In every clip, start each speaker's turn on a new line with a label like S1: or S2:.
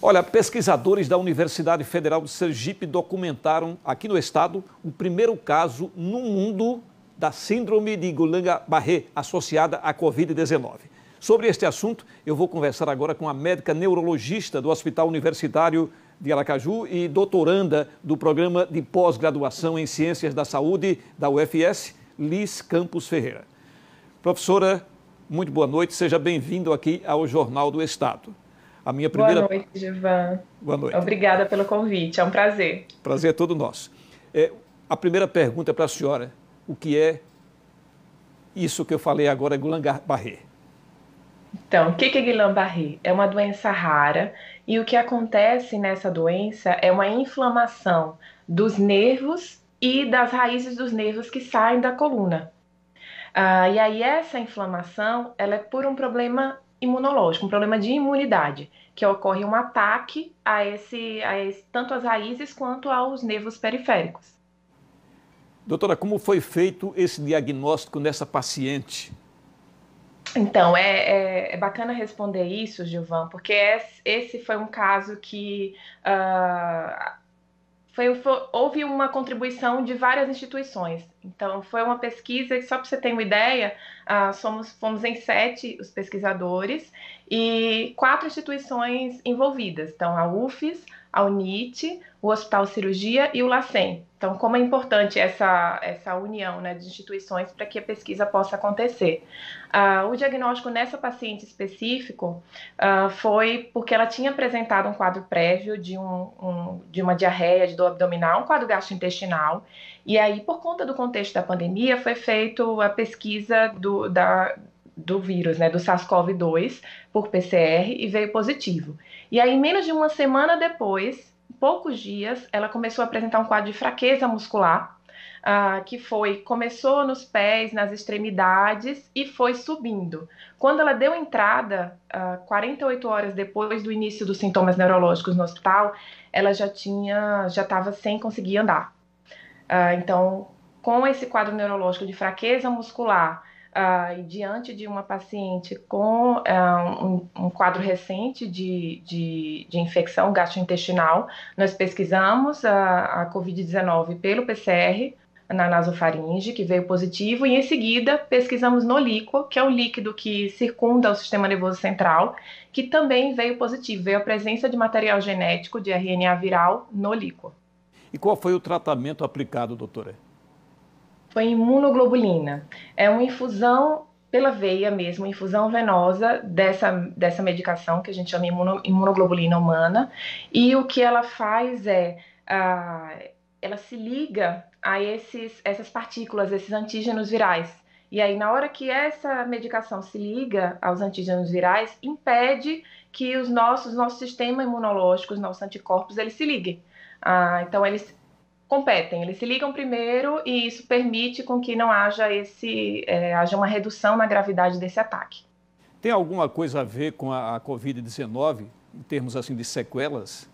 S1: Olha, pesquisadores da Universidade Federal de Sergipe documentaram aqui no estado o primeiro caso no mundo da síndrome de gulanga barré associada à Covid-19. Sobre este assunto, eu vou conversar agora com a médica neurologista do Hospital Universitário de Aracaju e doutoranda do programa de pós-graduação em Ciências da Saúde da UFS, Liz Campos Ferreira. Professora, muito boa noite, seja bem-vindo aqui ao Jornal do Estado. A minha primeira... Boa
S2: noite, Givan.
S1: Boa noite. Obrigada
S2: pelo convite,
S1: é um prazer. Prazer é todo nosso. É, a primeira pergunta é para a senhora, o que é isso que eu falei agora, Guilherme barré
S2: Então, o que é Guillain-Barré? É uma doença rara e o que acontece nessa doença é uma inflamação dos nervos e das raízes dos nervos que saem da coluna. Ah, e aí essa inflamação, ela é por um problema imunológico, um problema de imunidade, que ocorre um ataque a esse, a esse tanto às raízes quanto aos nervos periféricos.
S1: Doutora, como foi feito esse diagnóstico nessa paciente?
S2: Então, é, é, é bacana responder isso, Gilvan, porque esse foi um caso que uh, foi, foi, houve uma contribuição de várias instituições. Então, foi uma pesquisa, que só para você ter uma ideia, ah, somos, fomos em sete os pesquisadores e quatro instituições envolvidas. Então, a UFES, a UNIT, o Hospital Cirurgia e o LACEN. Então, como é importante essa, essa união né, de instituições para que a pesquisa possa acontecer. Ah, o diagnóstico nessa paciente específico ah, foi porque ela tinha apresentado um quadro prévio de, um, um de uma diarreia de dor abdominal, um quadro gastrointestinal, e aí, por conta do contexto contexto da pandemia, foi feito a pesquisa do, da, do vírus, né, do SARS-CoV-2 por PCR e veio positivo. E aí, menos de uma semana depois, poucos dias, ela começou a apresentar um quadro de fraqueza muscular, ah, que foi começou nos pés, nas extremidades e foi subindo. Quando ela deu entrada, 48 ah, horas depois do início dos sintomas neurológicos no hospital, ela já tinha, já estava sem conseguir andar. Ah, então com esse quadro neurológico de fraqueza muscular uh, e diante de uma paciente com uh, um, um, quadro recente de, de, de, infecção gastrointestinal, nós pesquisamos a, a Covid-19 pelo PCR na nasofaringe, que veio positivo, e em seguida pesquisamos no líquido, que é o líquido que circunda o sistema nervoso central, que também veio positivo, veio a presença de material genético de RNA viral no líquido.
S1: E qual foi o tratamento aplicado, doutora?
S2: foi imunoglobulina. É uma infusão pela veia mesmo, infusão venosa dessa, dessa medicação que a gente chama imuno, imunoglobulina humana. E o que ela faz é, ah, ela se liga a esses, essas partículas, esses antígenos virais. E aí, na hora que essa medicação se liga aos antígenos virais, impede que os nossos, nosso sistema imunológico, os nossos anticorpos, eles se liguem. Ah, então, eles competem, eles se ligam primeiro e isso permite com que não haja esse é, haja uma redução na gravidade desse ataque.
S1: Tem alguma coisa a ver com a, a COVID-19 em termos assim de sequelas?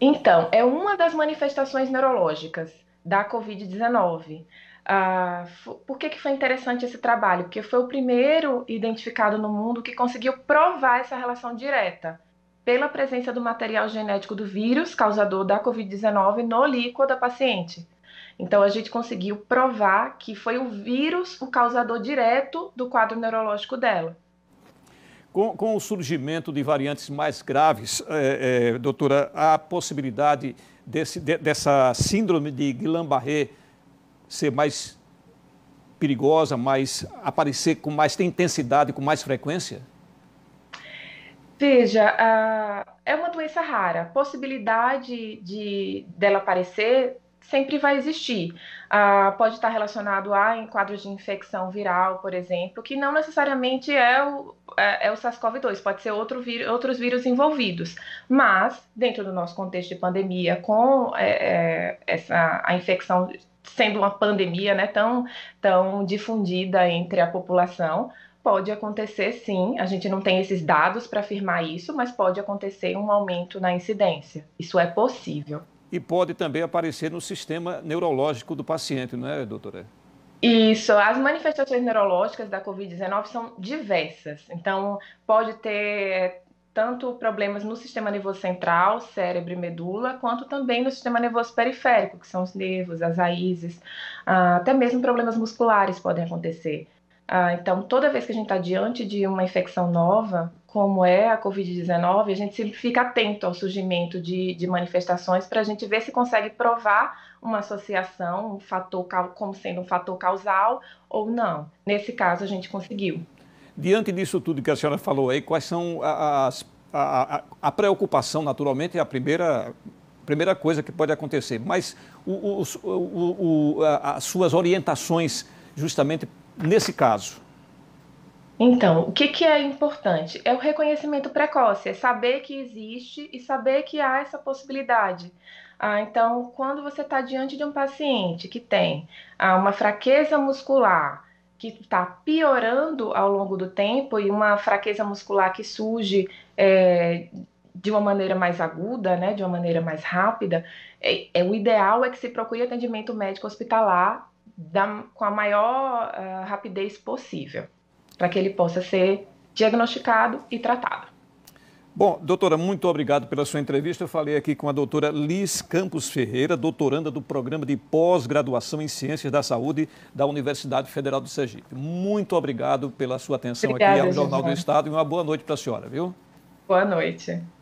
S2: Então, é uma das manifestações neurológicas da COVID-19. Ah, por que, que foi interessante esse trabalho? Porque foi o primeiro identificado no mundo que conseguiu provar essa relação direta pela presença do material genético do vírus causador da Covid-19 no líquido da paciente. Então, a gente conseguiu provar que foi o vírus o causador direto do quadro neurológico dela.
S1: Com, com o surgimento de variantes mais graves, é, é, doutora, a possibilidade desse, de, dessa síndrome de Guillain-Barré ser mais perigosa, mais aparecer com mais intensidade, com mais frequência?
S2: Veja, é uma doença rara. A possibilidade de dela aparecer sempre vai existir. pode estar relacionado a em quadros de infecção viral, por exemplo, que não necessariamente é o, é, é o SARS-CoV-2, pode ser outro outros vírus envolvidos. Mas, dentro do nosso contexto de pandemia, com é, é, essa, a infecção sendo uma pandemia né, tão, tão difundida entre a população, pode acontecer sim, a gente não tem esses dados para afirmar isso, mas pode acontecer um aumento na incidência.
S1: Isso é possível. E pode também aparecer no sistema neurológico do paciente, não é, doutora?
S2: Isso, as manifestações neurológicas da Covid-19 são diversas. Então, pode ter tanto problemas no sistema nervoso central, cérebro e medula, quanto também no sistema nervoso periférico, que são os nervos, as raízes, ah, até mesmo problemas musculares podem acontecer. Ah, então, toda vez que a gente está diante de uma infecção nova, como é a Covid-19, a gente sempre fica atento ao surgimento de, de manifestações para a gente ver se consegue provar uma associação, um fator como sendo um fator causal ou não. Nesse caso, a gente conseguiu.
S1: Diante disso tudo que a senhora falou aí, quais são as. A, a, a preocupação, naturalmente, é a primeira primeira coisa que pode acontecer. Mas o, o, o, as suas orientações justamente nesse caso?
S2: Então, o que, que é importante? É o reconhecimento precoce, é saber que existe e saber que há essa possibilidade. Ah, então, quando você está diante de um paciente que tem ah, uma fraqueza muscular, que está piorando ao longo do tempo e uma fraqueza muscular que surge é, de uma maneira mais aguda, né, de uma maneira mais rápida, é, é, o ideal é que se procure atendimento médico hospitalar da, com a maior uh, rapidez possível, para que ele possa ser diagnosticado e tratado.
S1: Bom, doutora, muito obrigado pela sua entrevista. Eu falei aqui com a doutora Liz Campos Ferreira, doutoranda do Programa de Pós-Graduação em Ciências da Saúde da Universidade Federal do Sergipe. Muito obrigado pela sua atenção Obrigada, aqui ao Jornal do Estado e uma boa noite para a senhora, viu? Boa noite.